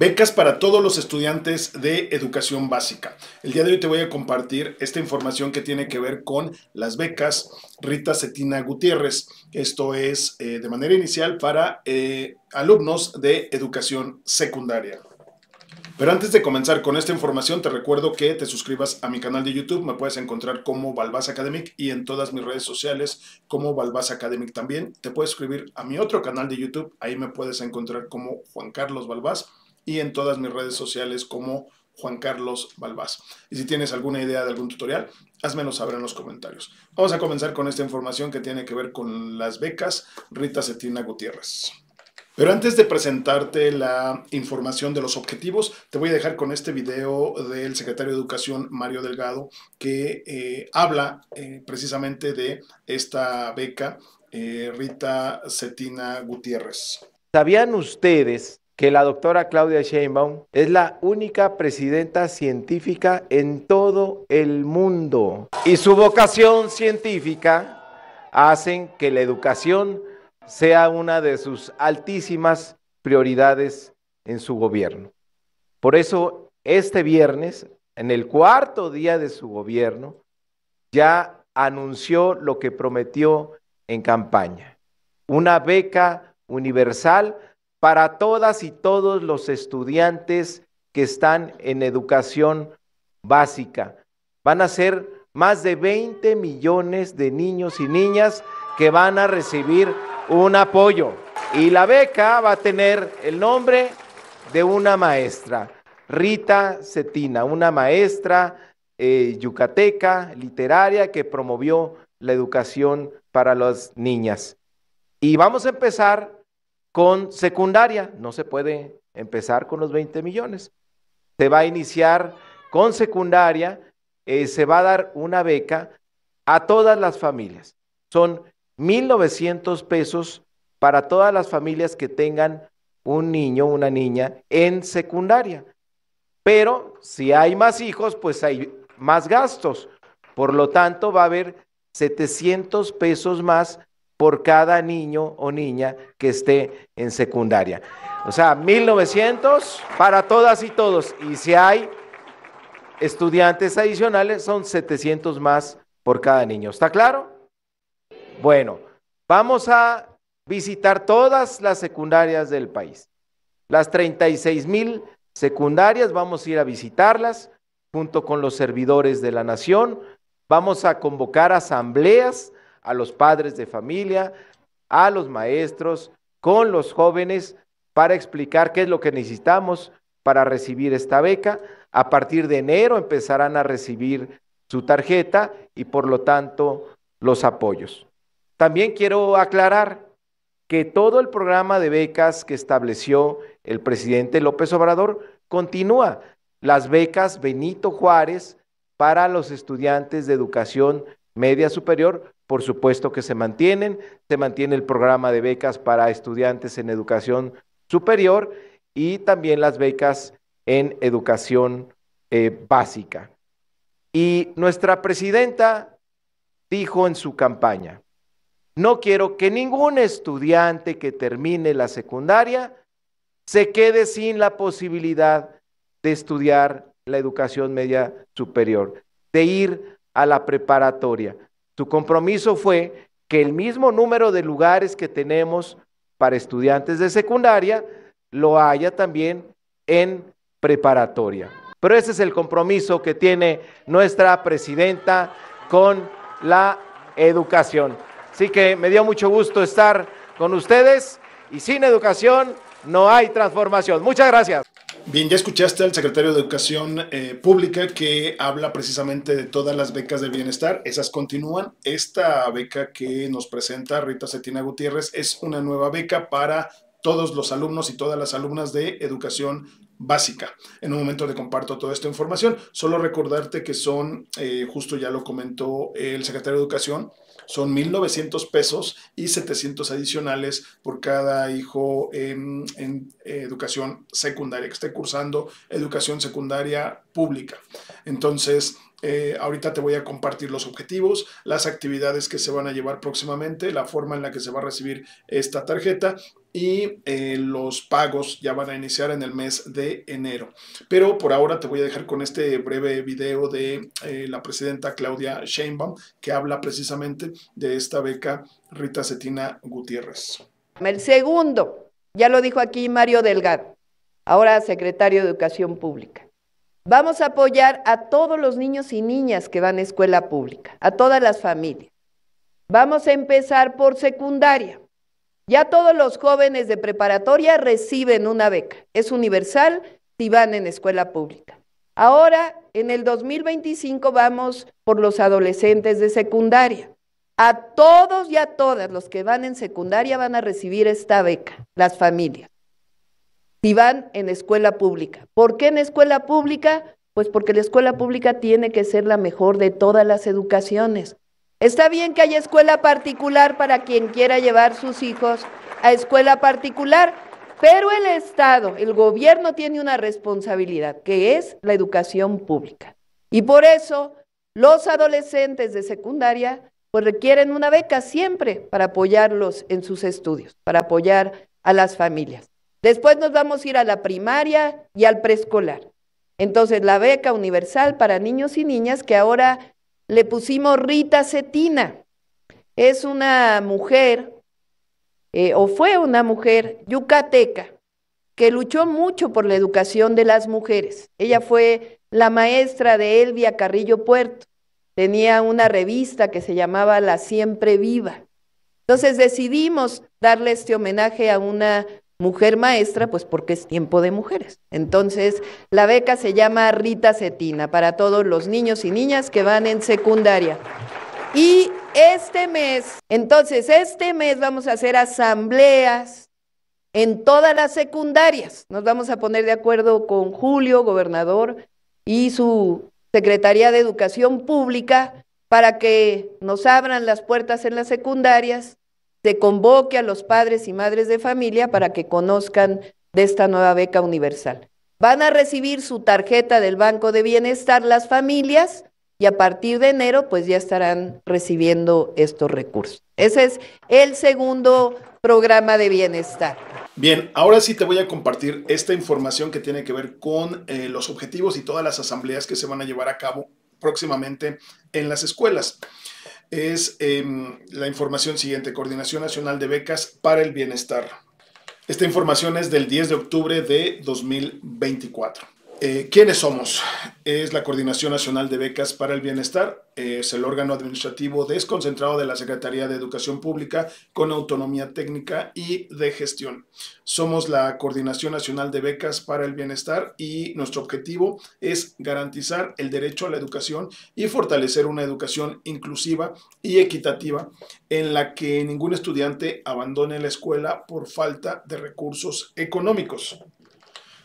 Becas para todos los estudiantes de educación básica. El día de hoy te voy a compartir esta información que tiene que ver con las becas Rita Cetina Gutiérrez. Esto es eh, de manera inicial para eh, alumnos de educación secundaria. Pero antes de comenzar con esta información, te recuerdo que te suscribas a mi canal de YouTube. Me puedes encontrar como Balbás Academic y en todas mis redes sociales como Balbás Academic también. Te puedes escribir a mi otro canal de YouTube. Ahí me puedes encontrar como Juan Carlos Balbás y en todas mis redes sociales como Juan Carlos Balbás. Y si tienes alguna idea de algún tutorial, házmelo saber en los comentarios. Vamos a comenzar con esta información que tiene que ver con las becas Rita Cetina Gutiérrez. Pero antes de presentarte la información de los objetivos, te voy a dejar con este video del secretario de Educación, Mario Delgado, que eh, habla eh, precisamente de esta beca eh, Rita Cetina Gutiérrez. ¿Sabían ustedes que la doctora Claudia Sheinbaum es la única presidenta científica en todo el mundo. Y su vocación científica hacen que la educación sea una de sus altísimas prioridades en su gobierno. Por eso, este viernes, en el cuarto día de su gobierno, ya anunció lo que prometió en campaña, una beca universal para todas y todos los estudiantes que están en educación básica. Van a ser más de 20 millones de niños y niñas que van a recibir un apoyo. Y la beca va a tener el nombre de una maestra, Rita Cetina, una maestra eh, yucateca, literaria, que promovió la educación para las niñas. Y vamos a empezar con secundaria. No se puede empezar con los 20 millones. Se va a iniciar con secundaria, eh, se va a dar una beca a todas las familias. Son 1.900 pesos para todas las familias que tengan un niño, una niña en secundaria. Pero si hay más hijos, pues hay más gastos. Por lo tanto, va a haber 700 pesos más por cada niño o niña que esté en secundaria. O sea, 1900 para todas y todos. Y si hay estudiantes adicionales, son 700 más por cada niño. ¿Está claro? Bueno, vamos a visitar todas las secundarias del país. Las 36 mil secundarias, vamos a ir a visitarlas junto con los servidores de la nación. Vamos a convocar asambleas a los padres de familia, a los maestros, con los jóvenes, para explicar qué es lo que necesitamos para recibir esta beca. A partir de enero empezarán a recibir su tarjeta y por lo tanto los apoyos. También quiero aclarar que todo el programa de becas que estableció el presidente López Obrador continúa. Las becas Benito Juárez para los estudiantes de educación media superior por supuesto que se mantienen, se mantiene el programa de becas para estudiantes en educación superior y también las becas en educación eh, básica. Y nuestra presidenta dijo en su campaña, no quiero que ningún estudiante que termine la secundaria se quede sin la posibilidad de estudiar la educación media superior, de ir a la preparatoria. Tu compromiso fue que el mismo número de lugares que tenemos para estudiantes de secundaria lo haya también en preparatoria. Pero ese es el compromiso que tiene nuestra presidenta con la educación. Así que me dio mucho gusto estar con ustedes y sin educación no hay transformación. Muchas gracias. Bien, ya escuchaste al secretario de Educación eh, Pública que habla precisamente de todas las becas de bienestar. Esas continúan. Esta beca que nos presenta Rita Cetina Gutiérrez es una nueva beca para todos los alumnos y todas las alumnas de educación básica. En un momento te comparto toda esta información. Solo recordarte que son, eh, justo ya lo comentó el secretario de Educación, son 1.900 pesos y 700 adicionales por cada hijo en, en eh, educación secundaria que esté cursando educación secundaria pública. Entonces, eh, ahorita te voy a compartir los objetivos, las actividades que se van a llevar próximamente, la forma en la que se va a recibir esta tarjeta y eh, los pagos ya van a iniciar en el mes de enero. Pero por ahora te voy a dejar con este breve video de eh, la presidenta Claudia Sheinbaum que habla precisamente de esta beca Rita Cetina Gutiérrez. El segundo, ya lo dijo aquí Mario Delgado, ahora secretario de Educación Pública. Vamos a apoyar a todos los niños y niñas que van a escuela pública, a todas las familias. Vamos a empezar por secundaria. Ya todos los jóvenes de preparatoria reciben una beca. Es universal si van en escuela pública. Ahora, en el 2025, vamos por los adolescentes de secundaria. A todos y a todas los que van en secundaria van a recibir esta beca, las familias si van en escuela pública. ¿Por qué en escuela pública? Pues porque la escuela pública tiene que ser la mejor de todas las educaciones. Está bien que haya escuela particular para quien quiera llevar sus hijos a escuela particular, pero el Estado, el gobierno tiene una responsabilidad, que es la educación pública. Y por eso los adolescentes de secundaria pues requieren una beca siempre para apoyarlos en sus estudios, para apoyar a las familias. Después nos vamos a ir a la primaria y al preescolar. Entonces, la beca universal para niños y niñas que ahora le pusimos Rita Cetina. Es una mujer, eh, o fue una mujer yucateca, que luchó mucho por la educación de las mujeres. Ella fue la maestra de Elvia Carrillo Puerto. Tenía una revista que se llamaba La Siempre Viva. Entonces decidimos darle este homenaje a una Mujer maestra, pues porque es tiempo de mujeres. Entonces, la beca se llama Rita Cetina para todos los niños y niñas que van en secundaria. Y este mes, entonces, este mes vamos a hacer asambleas en todas las secundarias. Nos vamos a poner de acuerdo con Julio, gobernador, y su Secretaría de Educación Pública para que nos abran las puertas en las secundarias se convoque a los padres y madres de familia para que conozcan de esta nueva beca universal. Van a recibir su tarjeta del Banco de Bienestar las familias y a partir de enero pues ya estarán recibiendo estos recursos. Ese es el segundo programa de bienestar. Bien, ahora sí te voy a compartir esta información que tiene que ver con eh, los objetivos y todas las asambleas que se van a llevar a cabo próximamente en las escuelas es em, la información siguiente, Coordinación Nacional de Becas para el Bienestar. Esta información es del 10 de octubre de 2024. Eh, ¿Quiénes somos? Es la Coordinación Nacional de Becas para el Bienestar, es el órgano administrativo desconcentrado de la Secretaría de Educación Pública con autonomía técnica y de gestión. Somos la Coordinación Nacional de Becas para el Bienestar y nuestro objetivo es garantizar el derecho a la educación y fortalecer una educación inclusiva y equitativa en la que ningún estudiante abandone la escuela por falta de recursos económicos.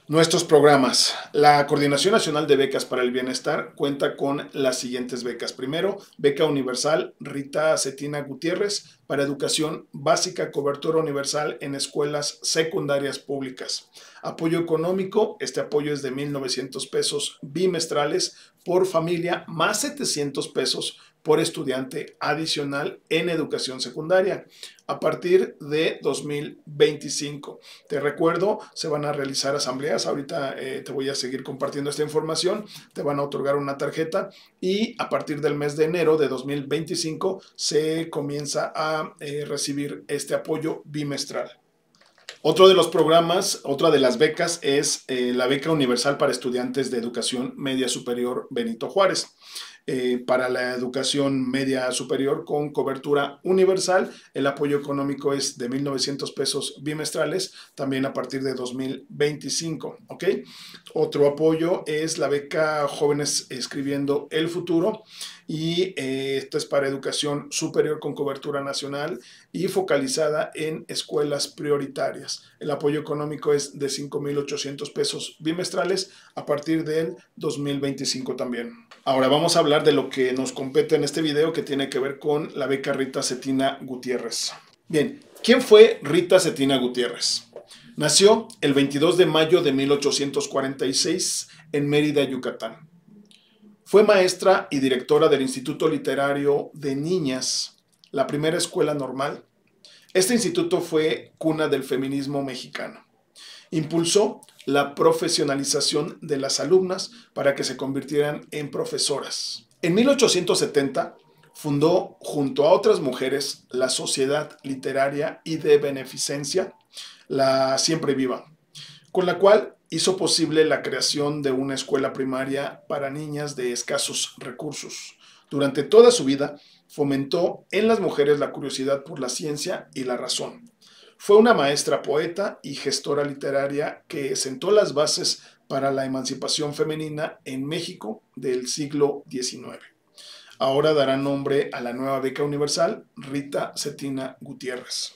Nuestros programas. La Coordinación Nacional de Becas para el Bienestar cuenta con las siguientes becas. Primero, Beca Universal Rita Cetina Gutiérrez para Educación Básica Cobertura Universal en Escuelas Secundarias Públicas. Apoyo económico. Este apoyo es de 1.900 pesos bimestrales por familia, más 700 pesos por estudiante adicional en educación secundaria a partir de 2025. Te recuerdo, se van a realizar asambleas, ahorita eh, te voy a seguir compartiendo esta información, te van a otorgar una tarjeta y a partir del mes de enero de 2025 se comienza a eh, recibir este apoyo bimestral. Otro de los programas, otra de las becas es eh, la Beca Universal para Estudiantes de Educación Media Superior Benito Juárez. Eh, para la educación media superior con cobertura universal. El apoyo económico es de 1.900 pesos bimestrales, también a partir de 2025. ¿ok? Otro apoyo es la beca Jóvenes Escribiendo el Futuro y eh, esto es para educación superior con cobertura nacional y focalizada en escuelas prioritarias. El apoyo económico es de 5.800 pesos bimestrales a partir del 2025 también. Ahora vamos a hablar de lo que nos compete en este video que tiene que ver con la beca Rita Cetina Gutiérrez. Bien, ¿quién fue Rita Cetina Gutiérrez? Nació el 22 de mayo de 1846 en Mérida, Yucatán fue maestra y directora del Instituto Literario de Niñas, la primera escuela normal. Este instituto fue cuna del feminismo mexicano. Impulsó la profesionalización de las alumnas para que se convirtieran en profesoras. En 1870 fundó junto a otras mujeres la Sociedad Literaria y de Beneficencia, la Siempre Viva, con la cual hizo posible la creación de una escuela primaria para niñas de escasos recursos. Durante toda su vida fomentó en las mujeres la curiosidad por la ciencia y la razón. Fue una maestra poeta y gestora literaria que sentó las bases para la emancipación femenina en México del siglo XIX. Ahora dará nombre a la nueva beca universal Rita Cetina Gutiérrez.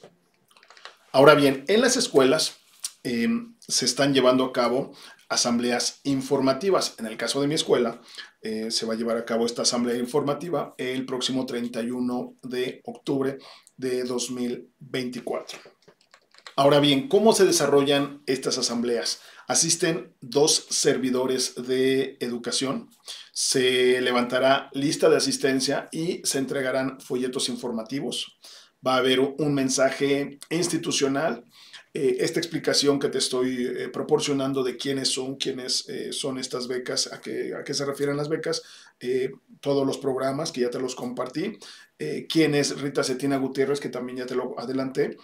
Ahora bien, en las escuelas Em, se están llevando a cabo asambleas informativas. En el caso de mi escuela, eh, se va a llevar a cabo esta asamblea informativa el próximo 31 de octubre de 2024. Ahora bien, ¿cómo se desarrollan estas asambleas? Asisten dos servidores de educación, se levantará lista de asistencia y se entregarán folletos informativos. Va a haber un mensaje institucional eh, esta explicación que te estoy eh, proporcionando de quiénes son, quiénes eh, son estas becas, a qué, a qué se refieren las becas, todos los programas que ya te los compartí, quién es Rita Cetina Gutiérrez, que también ya te lo adelanté,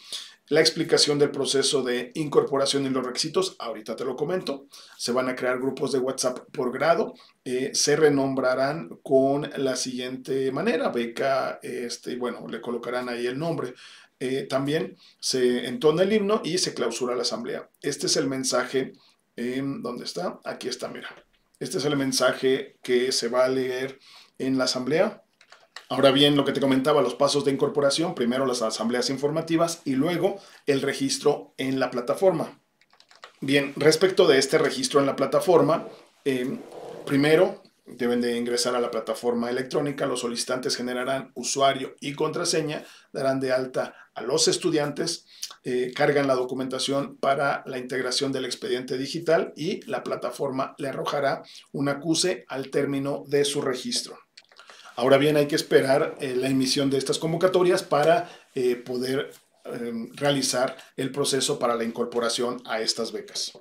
la explicación del proceso de incorporación y los requisitos, ahorita te lo comento, se van a crear grupos de WhatsApp por grado, se renombrarán con la siguiente manera, beca, este, bueno, le colocarán ahí el nombre, eh, también se entona el himno y se clausura la asamblea. Este es el mensaje, ¿dónde está? Aquí está, mira. Este es el mensaje que se va a leer en la asamblea. Ahora bien, lo que te comentaba, los pasos de incorporación, primero las asambleas informativas y luego el registro en la plataforma. Bien, respecto de este registro en la plataforma, eh, primero Deben de ingresar a la plataforma electrónica, los solicitantes generarán usuario y contraseña, darán de alta a los estudiantes, eh, cargan la documentación para la integración del expediente digital y la plataforma le arrojará un acuse al término de su registro. Ahora bien, hay que esperar eh, la emisión de estas convocatorias para eh, poder em, realizar el proceso para la incorporación a estas becas.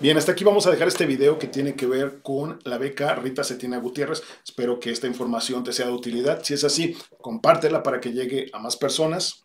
Bien, hasta aquí vamos a dejar este video que tiene que ver con la beca Rita Cetina Gutiérrez. Espero que esta información te sea de utilidad. Si es así, compártela para que llegue a más personas.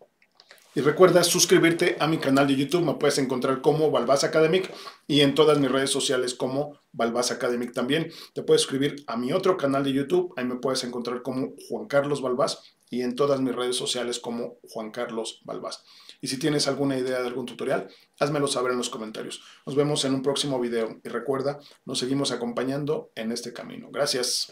Y recuerda suscribirte a mi canal de YouTube. Me puedes encontrar como Balbás Academic y en todas mis redes sociales como Balbás Academic también. Te puedes suscribir a mi otro canal de YouTube. Ahí me puedes encontrar como Juan Carlos Balbás y en todas mis redes sociales como Juan Carlos Balbás. Y si tienes alguna idea de algún tutorial, házmelo saber en los comentarios. Nos vemos en un próximo video y recuerda, nos seguimos acompañando en este camino. Gracias.